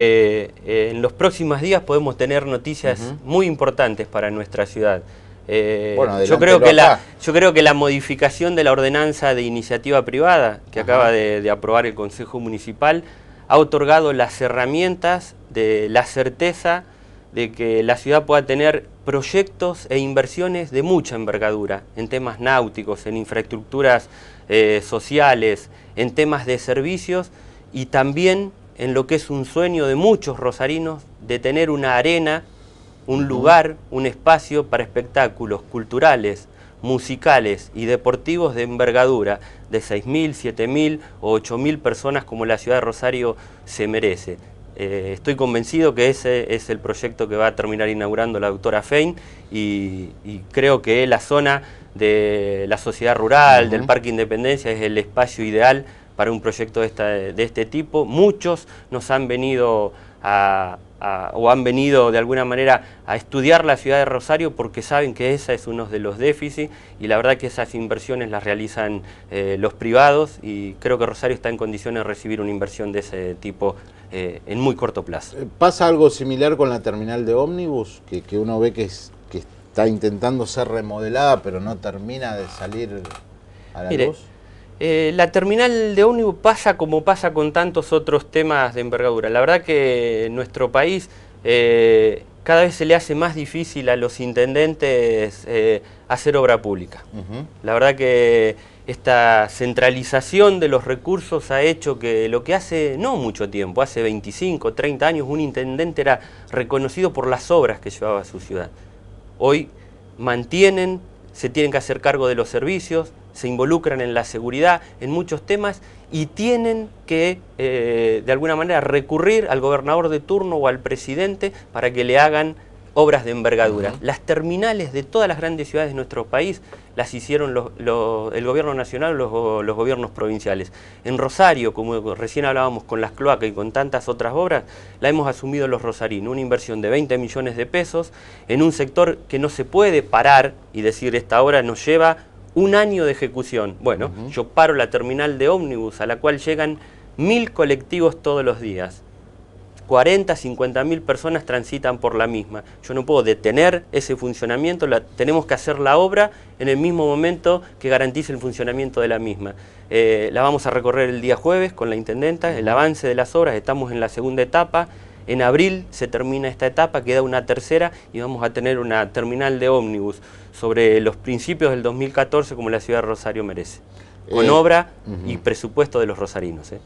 Eh, en los próximos días podemos tener noticias muy importantes para nuestra ciudad. Eh, yo, creo que la, modificación de la ordenanza de iniciativa privada que acaba de, de, aprobar el Consejo Municipal ha otorgado las herramientas de la certeza de que la ciudad pueda tener proyectos e inversiones de mucha envergadura en temas náuticos, en infraestructuras eh, sociales, en temas de servicios y también en lo que es un sueño de muchos rosarinos de tener una arena, un lugar, un espacio para espectáculos culturales, musicales y deportivos de envergadura de 6.000, 7.000 o 8.000 personas como la ciudad de Rosario se merece. Eh, estoy convencido que ese es el proyecto que va a terminar inaugurando la doctora Fein y, creo que la zona de la sociedad rural, del Parque Independencia, es el espacio ideal para un proyecto de, este tipo. Muchos nos han venido o han venido de alguna manera a estudiar la ciudad de Rosario porque saben que esa es uno de los déficits y la verdad que esas inversiones las realizan eh, los privados y creo que Rosario está en condiciones de recibir una inversión de ese tipo eh, en muy corto plazo. Eh, ¿Pasa algo similar con la terminal de ómnibus? Que, uno ve que, es, que está intentando ser remodelada pero no termina de salir a la luz. Eh, la terminal de ómnibus pasa como pasa con tantos otros temas de envergadura. La verdad que en nuestro país eh, cada vez se le hace más difícil a los intendentes eh, hacer obra pública. La verdad que esta centralización de los recursos ha hecho que lo que hace no mucho tiempo, hace 25, 30 años, un intendente era reconocido por las obras que llevaba a su ciudad. Hoy mantienen se tienen que hacer cargo de los servicios, se involucran en la seguridad, en muchos temas, y tienen que, eh, de alguna manera, recurrir al gobernador de turno o al presidente para que le hagan obras de envergadura. Las terminales de todas las grandes ciudades de nuestro país las hicieron el gobierno nacional o los, gobiernos provinciales. En Rosario, como recién hablábamos con las cloacas y con tantas otras obras, la hemos asumido los rosarinos, una inversión de 20 millones de pesos en un sector que no se puede parar y decir esta obra nos lleva un año de ejecución. Bueno, yo paro la terminal de ómnibus a la cual llegan mil colectivos todos los días. 40, 50 mil personas transitan por la misma. Yo no puedo detener ese funcionamiento, la, tenemos que hacer la obra en el mismo momento que garantice el funcionamiento de la misma. Eh, la vamos a recorrer el día jueves con la Intendenta, el avance de las obras, estamos en la segunda etapa, en abril se termina esta etapa, queda una tercera y vamos a tener una terminal de ómnibus sobre los principios del 2014 como la ciudad de Rosario merece, con eh, obra y presupuesto de los rosarinos. ¿eh?